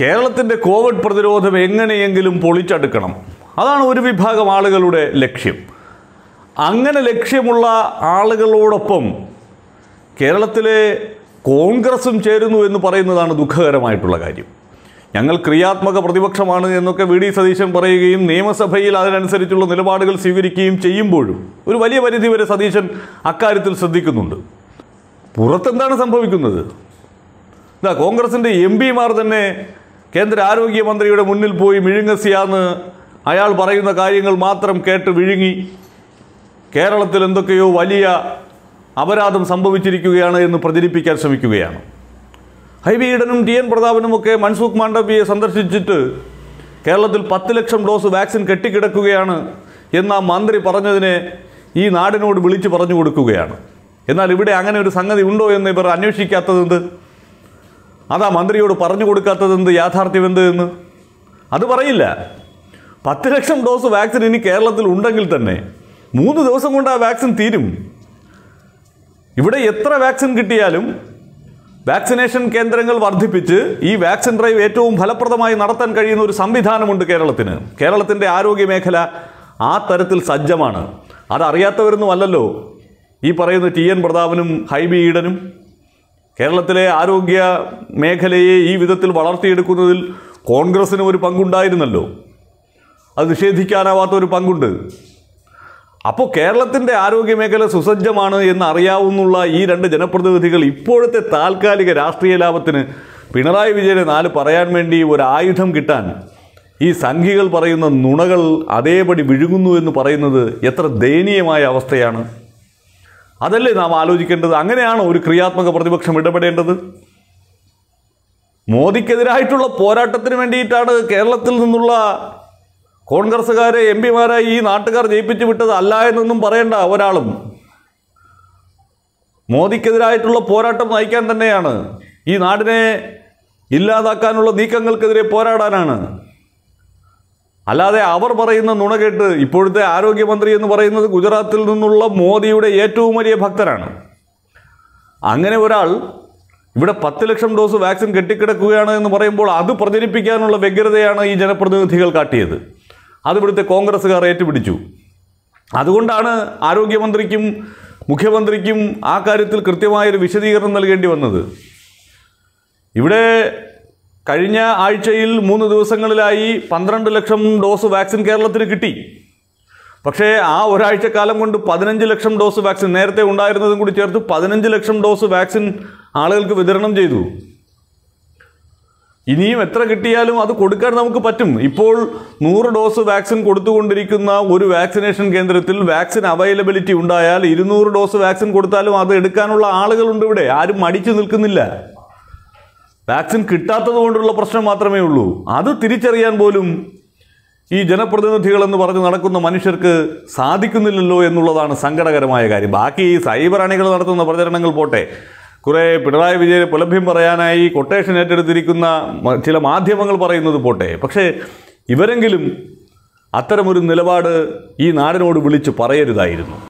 കേരളത്തിൻ്റെ കോവിഡ് പ്രതിരോധം എങ്ങനെയെങ്കിലും പൊളിച്ചെടുക്കണം അതാണ് ഒരു വിഭാഗം ആളുകളുടെ ലക്ഷ്യം അങ്ങനെ ലക്ഷ്യമുള്ള ആളുകളോടൊപ്പം കേരളത്തിലെ കോൺഗ്രസും ചേരുന്നു എന്ന് പറയുന്നതാണ് ദുഃഖകരമായിട്ടുള്ള കാര്യം ഞങ്ങൾ ക്രിയാത്മക പ്രതിപക്ഷമാണ് എന്നൊക്കെ വി ഡി സതീശൻ പറയുകയും നിയമസഭയിൽ അതിനനുസരിച്ചുള്ള നിലപാടുകൾ സ്വീകരിക്കുകയും ചെയ്യുമ്പോഴും ഒരു വലിയ പരിധി വരെ സതീശൻ അക്കാര്യത്തിൽ ശ്രദ്ധിക്കുന്നുണ്ട് പുറത്തെന്താണ് സംഭവിക്കുന്നത് ഇതാ കോൺഗ്രസിൻ്റെ എം പിമാർ തന്നെ കേന്ദ്ര ആരോഗ്യമന്ത്രിയുടെ മുന്നിൽ പോയി മിഴുങ്ങസിയാന്ന് അയാൾ പറയുന്ന കാര്യങ്ങൾ മാത്രം കേട്ട് വിഴുങ്ങി കേരളത്തിൽ എന്തൊക്കെയോ വലിയ അപരാധം സംഭവിച്ചിരിക്കുകയാണ് എന്ന് പ്രചരിപ്പിക്കാൻ ശ്രമിക്കുകയാണ് ഹൈബി ഈഡനും ടി എൻ പ്രതാപനുമൊക്കെ മൻസൂഖ് മാണ്ഡവ്യയെ സന്ദർശിച്ചിട്ട് കേരളത്തിൽ പത്ത് ലക്ഷം ഡോസ് വാക്സിൻ കെട്ടിക്കിടക്കുകയാണ് എന്ന മന്ത്രി പറഞ്ഞതിനെ ഈ നാടിനോട് വിളിച്ചു പറഞ്ഞു കൊടുക്കുകയാണ് എന്നാൽ ഇവിടെ അങ്ങനെ ഒരു സംഗതി ഉണ്ടോ എന്ന് ഇവർ അന്വേഷിക്കാത്തതെന്ത് അതാ മന്ത്രിയോട് പറഞ്ഞു കൊടുക്കാത്തത് എന്ത് യാഥാർത്ഥ്യം എന്ത് എന്ന് അത് പറയില്ല പത്ത് ലക്ഷം ഡോസ് വാക്സിൻ ഇനി കേരളത്തിൽ ഉണ്ടെങ്കിൽ തന്നെ മൂന്ന് ദിവസം കൊണ്ട് ആ വാക്സിൻ തീരും ഇവിടെ എത്ര വാക്സിൻ കിട്ടിയാലും വാക്സിനേഷൻ കേന്ദ്രങ്ങൾ വർദ്ധിപ്പിച്ച് ഈ വാക്സിൻ ഡ്രൈവ് ഏറ്റവും ഫലപ്രദമായി നടത്താൻ കഴിയുന്ന ഒരു സംവിധാനമുണ്ട് കേരളത്തിന് കേരളത്തിൻ്റെ ആരോഗ്യ മേഖല ആ തരത്തിൽ സജ്ജമാണ് അതറിയാത്തവരൊന്നും അല്ലല്ലോ ഈ പറയുന്ന ടി എൻ പ്രതാപനും ഹൈബി ഈഡനും കേരളത്തിലെ ആരോഗ്യ മേഖലയെ ഈ വിധത്തിൽ വളർത്തിയെടുക്കുന്നതിൽ കോൺഗ്രസ്സിന് ഒരു പങ്കുണ്ടായിരുന്നല്ലോ അത് നിഷേധിക്കാനാവാത്ത ഒരു പങ്കുണ്ട് അപ്പോൾ കേരളത്തിൻ്റെ ആരോഗ്യ മേഖല സുസജ്ജമാണ് എന്ന് അറിയാവുന്നുള്ള ഈ രണ്ട് ജനപ്രതിനിധികൾ ഇപ്പോഴത്തെ താൽക്കാലിക രാഷ്ട്രീയ ലാഭത്തിന് പിണറായി വിജയനെ നാല് പറയാൻ വേണ്ടി ഒരു ആയുധം കിട്ടാൻ ഈ സംഖികൾ പറയുന്ന നുണകൾ അതേപടി വിഴുങ്ങുന്നു എന്ന് പറയുന്നത് എത്ര ദയനീയമായ അവസ്ഥയാണ് അതല്ലേ നാം ആലോചിക്കേണ്ടത് അങ്ങനെയാണോ ഒരു ക്രിയാത്മക പ്രതിപക്ഷം ഇടപെടേണ്ടത് മോദിക്കെതിരായിട്ടുള്ള പോരാട്ടത്തിന് വേണ്ടിയിട്ടാണ് കേരളത്തിൽ നിന്നുള്ള കോൺഗ്രസ്സുകാരെ എം പിമാരായി ഈ നാട്ടുകാർ ജയിപ്പിച്ചു വിട്ടത് അല്ല എന്നൊന്നും പറയണ്ട ഒരാളും മോദിക്കെതിരായിട്ടുള്ള പോരാട്ടം നയിക്കാൻ തന്നെയാണ് ഈ നാടിനെ ഇല്ലാതാക്കാനുള്ള നീക്കങ്ങൾക്കെതിരെ പോരാടാനാണ് അല്ലാതെ അവർ പറയുന്ന നുണ കേട്ട് ഇപ്പോഴത്തെ ആരോഗ്യമന്ത്രി എന്ന് പറയുന്നത് ഗുജറാത്തിൽ നിന്നുള്ള മോദിയുടെ ഏറ്റവും വലിയ ഭക്തരാണ് അങ്ങനെ ഒരാൾ ഇവിടെ പത്ത് ലക്ഷം ഡോസ് വാക്സിൻ കെട്ടിക്കിടക്കുകയാണ് എന്ന് പറയുമ്പോൾ അത് പ്രചരിപ്പിക്കാനുള്ള വ്യഗ്രതയാണ് ഈ ജനപ്രതിനിധികൾ കാട്ടിയത് അത് ഇവിടുത്തെ കോൺഗ്രസ്സുകാർ ഏറ്റുപിടിച്ചു അതുകൊണ്ടാണ് ആരോഗ്യമന്ത്രിക്കും മുഖ്യമന്ത്രിക്കും ആ കാര്യത്തിൽ കൃത്യമായൊരു വിശദീകരണം നൽകേണ്ടി വന്നത് ഇവിടെ കഴിഞ്ഞ ആഴ്ചയിൽ മൂന്ന് ദിവസങ്ങളിലായി പന്ത്രണ്ട് ലക്ഷം ഡോസ് വാക്സിൻ കേരളത്തിന് കിട്ടി പക്ഷേ ആ ഒരാഴ്ചക്കാലം കൊണ്ട് പതിനഞ്ച് ലക്ഷം ഡോസ് വാക്സിൻ നേരത്തെ ഉണ്ടായിരുന്നതും കൂടി ചേർത്ത് പതിനഞ്ച് ലക്ഷം ഡോസ് വാക്സിൻ ആളുകൾക്ക് വിതരണം ചെയ്തു ഇനിയും എത്ര കിട്ടിയാലും അത് കൊടുക്കാൻ നമുക്ക് പറ്റും ഇപ്പോൾ നൂറ് ഡോസ് വാക്സിൻ കൊടുത്തുകൊണ്ടിരിക്കുന്ന ഒരു വാക്സിനേഷൻ കേന്ദ്രത്തിൽ വാക്സിൻ അവൈലബിലിറ്റി ഉണ്ടായാൽ ഇരുന്നൂറ് ഡോസ് വാക്സിൻ കൊടുത്താലും അത് എടുക്കാനുള്ള ആളുകളുണ്ട് ഇവിടെ ആരും മടിച്ചു നിൽക്കുന്നില്ല വാക്സിൻ കിട്ടാത്തത് കൊണ്ടുള്ള പ്രശ്നം മാത്രമേ ഉള്ളൂ അത് തിരിച്ചറിയാൻ പോലും ഈ ജനപ്രതിനിധികളെന്ന് പറഞ്ഞ് നടക്കുന്ന മനുഷ്യർക്ക് സാധിക്കുന്നില്ലല്ലോ എന്നുള്ളതാണ് സങ്കടകരമായ കാര്യം ബാക്കി ഈ സൈബർ അണികൾ നടത്തുന്ന പ്രചരണങ്ങൾ പോട്ടെ കുറേ പിണറായി വിജയനെ പുലഭ്യം പറയാനായി കൊട്ടേഷൻ ഏറ്റെടുത്തിരിക്കുന്ന ചില മാധ്യമങ്ങൾ പറയുന്നത് പോട്ടെ പക്ഷേ ഇവരെങ്കിലും അത്തരമൊരു നിലപാട് ഈ നാടിനോട് വിളിച്ച് പറയരുതായിരുന്നു